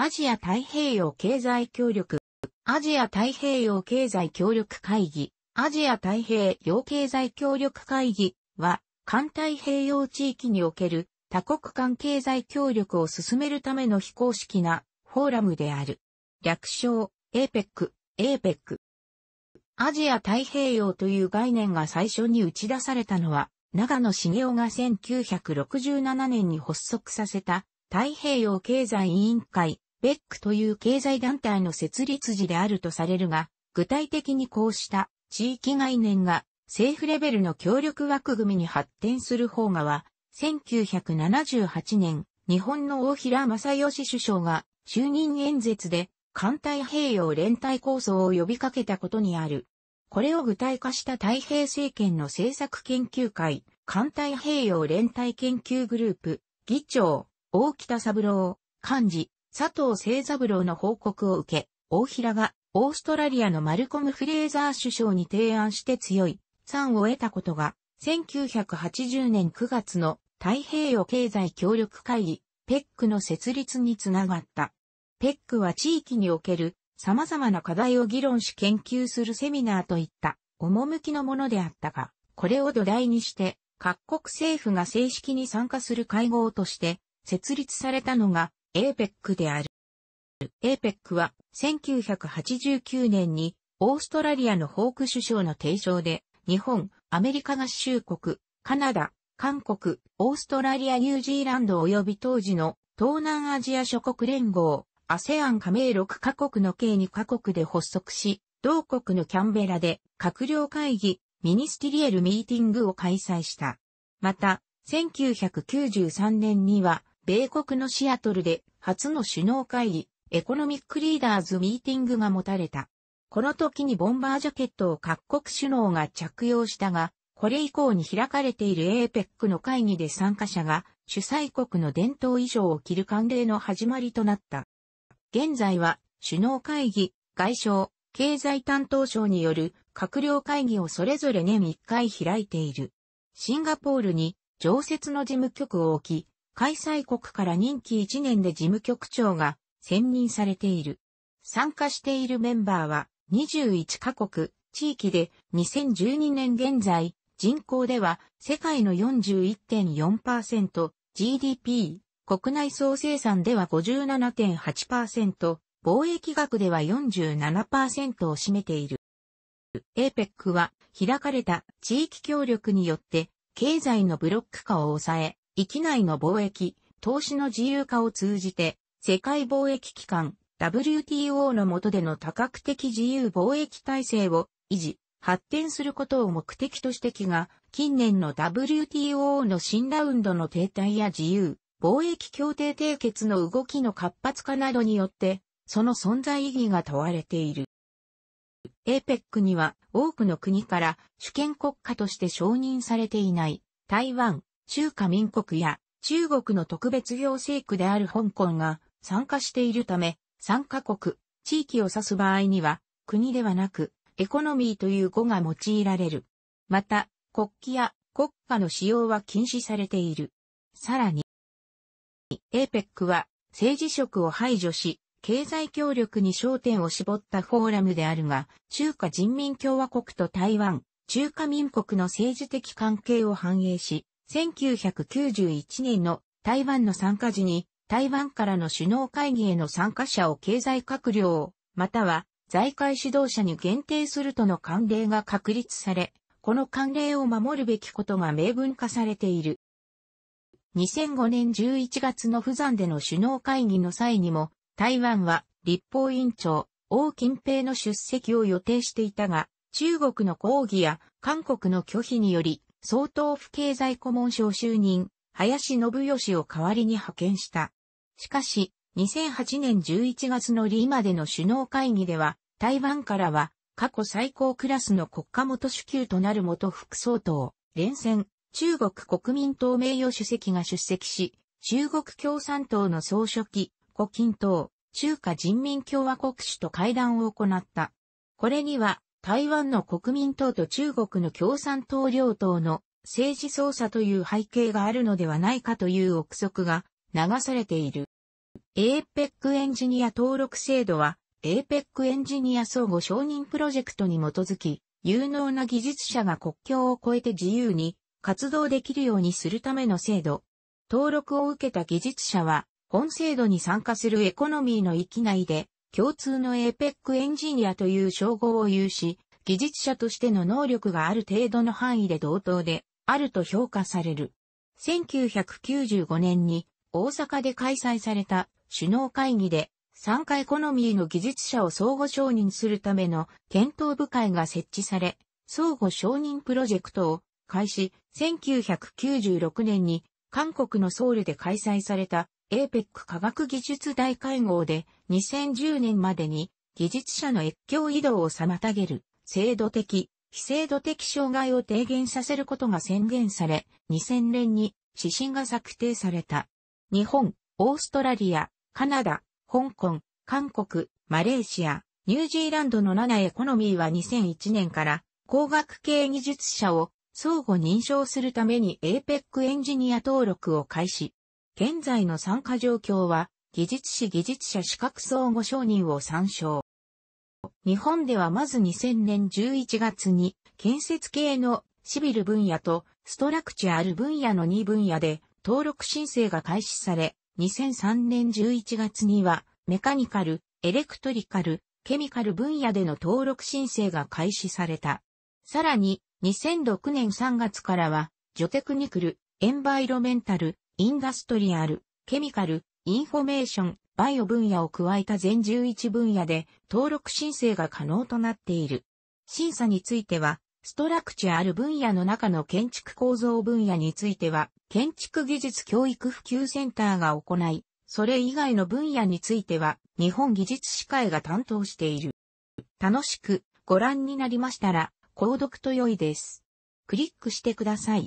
アジア太平洋経済協力、アジア太平洋経済協力会議、アジア太平洋経済協力会議は、環太平洋地域における多国間経済協力を進めるための非公式なフォーラムである。略称、APEC、APEC。アジア太平洋という概念が最初に打ち出されたのは、長野茂雄が1967年に発足させた太平洋経済委員会ベックという経済団体の設立時であるとされるが、具体的にこうした地域概念が政府レベルの協力枠組みに発展する方がは、1978年、日本の大平正義首相が就任演説で艦太平洋連帯構想を呼びかけたことにある。これを具体化した太平政権の政策研究会、艦太平洋連帯研究グループ、議長、大北三郎、幹事、佐藤清三郎の報告を受け、大平がオーストラリアのマルコム・フレーザー首相に提案して強い賛を得たことが、1980年9月の太平洋経済協力会議、ペックの設立につながった。ペックは地域における様々な課題を議論し研究するセミナーといった趣のものであったが、これを土台にして各国政府が正式に参加する会合として設立されたのが APEC である。APEC は1989年にオーストラリアのホーク首相の提唱で日本、アメリカ合衆国、カナダ、韓国、オーストラリア、ニュージーランド及び当時の東南アジア諸国連合、ASEAN 加盟6カ国の計2カ国で発足し、同国のキャンベラで閣僚会議、ミニスティリエルミーティングを開催した。また、1993年には米国のシアトルで初の首脳会議、エコノミックリーダーズミーティングが持たれた。この時にボンバージャケットを各国首脳が着用したが、これ以降に開かれている APEC の会議で参加者が主催国の伝統衣装を着る慣例の始まりとなった。現在は首脳会議、外相、経済担当省による閣僚会議をそれぞれ年1回開いている。シンガポールに常設の事務局を置き、開催国から任期1年で事務局長が選任されている。参加しているメンバーは21カ国、地域で2012年現在、人口では世界の41.4%、GDP、国内総生産では57.8%、貿易額では47%を占めている。APEC は開かれた地域協力によって経済のブロック化を抑え、域内の貿易、投資の自由化を通じて、世界貿易機関 WTO の下での多角的自由貿易体制を維持、発展することを目的としてきが、近年の WTO の新ラウンドの停滞や自由、貿易協定締結の動きの活発化などによって、その存在意義が問われている。APEC には多くの国から主権国家として承認されていない台湾、中華民国や中国の特別行政区である香港が参加しているため、参加国、地域を指す場合には、国ではなく、エコノミーという語が用いられる。また、国旗や国家の使用は禁止されている。さらに、APEC は政治色を排除し、経済協力に焦点を絞ったフォーラムであるが、中華人民共和国と台湾、中華民国の政治的関係を反映し、1991年の台湾の参加時に、台湾からの首脳会議への参加者を経済閣僚、または財界指導者に限定するとの慣例が確立され、この慣例を守るべきことが明文化されている。2005年11月の釜山での首脳会議の際にも、台湾は立法委員長、王金平の出席を予定していたが、中国の抗議や韓国の拒否により、総統府経済顧問省就任、林信義を代わりに派遣した。しかし、2008年11月のリーマでの首脳会議では、台湾からは過去最高クラスの国家元主級となる元副総統、連戦、中国国民党名誉主席が出席し、中国共産党の総書記、胡錦涛、中華人民共和国主と会談を行った。これには、台湾の国民党と中国の共産党両党の政治操作という背景があるのではないかという憶測が流されている。APEC エンジニア登録制度は APEC エンジニア相互承認プロジェクトに基づき、有能な技術者が国境を越えて自由に活動できるようにするための制度。登録を受けた技術者は、本制度に参加するエコノミーの域内で共通の APEC エンジニアという称号を有し、技術者としての能力がある程度の範囲で同等であると評価される。1995年に大阪で開催された首脳会議で参加エコノミーの技術者を相互承認するための検討部会が設置され、相互承認プロジェクトを開始、1996年に韓国のソウルで開催された APEC 科学技術大会合で2010年までに技術者の越境移動を妨げる制度的、非制度的障害を低減させることが宣言され、2000年に指針が策定された。日本、オーストラリア、カナダ、香港、韓国、マレーシア、ニュージーランドの7エコノミーは2001年から工学系技術者を相互認証するために APEC エンジニア登録を開始。現在の参加状況は、技術士技術者資格相互承認を参照。日本ではまず2000年11月に、建設系のシビル分野とストラクチャール分野の2分野で登録申請が開始され、2003年11月にはメカニカル、エレクトリカル、ケミカル分野での登録申請が開始された。さらに2006年3月からはジョテクニクル、エンバイロメンタル、インダストリアル、ケミカル、インフォメーション、バイオ分野を加えた全11分野で登録申請が可能となっている。審査については、ストラクチャある分野の中の建築構造分野については、建築技術教育普及センターが行い、それ以外の分野については、日本技術士会が担当している。楽しくご覧になりましたら、購読と良いです。クリックしてください。